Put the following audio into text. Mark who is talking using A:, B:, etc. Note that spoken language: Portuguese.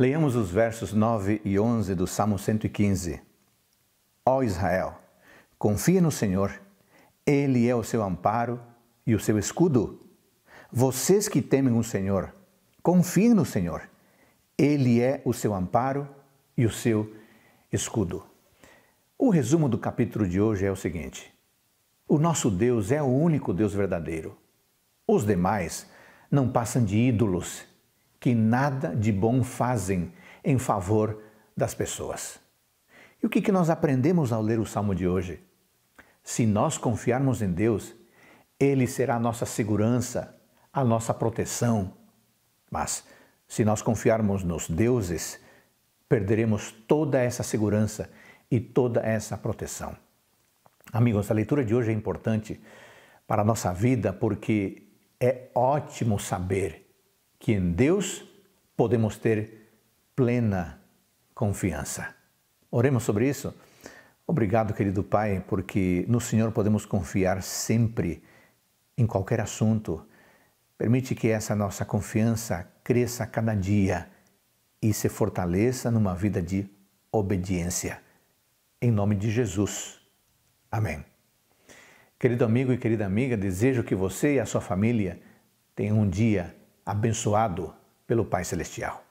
A: Leamos os versos 9 e 11 do Salmo 115. Ó Israel, confia no Senhor, Ele é o seu amparo e o seu escudo. Vocês que temem o Senhor, confiem no Senhor, Ele é o seu amparo e o seu escudo. O resumo do capítulo de hoje é o seguinte: O nosso Deus é o único Deus verdadeiro. Os demais não passam de ídolos que nada de bom fazem em favor das pessoas. E o que, que nós aprendemos ao ler o salmo de hoje? Se nós confiarmos em Deus, Ele será a nossa segurança, a nossa proteção. Mas se nós confiarmos nos deuses, perderemos toda essa segurança e toda essa proteção. Amigos, a leitura de hoje é importante para a nossa vida porque é ótimo saber que em Deus podemos ter plena confiança. Oremos sobre isso. Obrigado, querido Pai, porque no Senhor podemos confiar sempre em qualquer assunto. Permite que essa nossa confiança cresça cada dia e se fortaleça numa vida de obediência. Em nome de Jesus. Amém. Querido amigo e querida amiga, desejo que você e a sua família tenham um dia abençoado pelo Pai Celestial.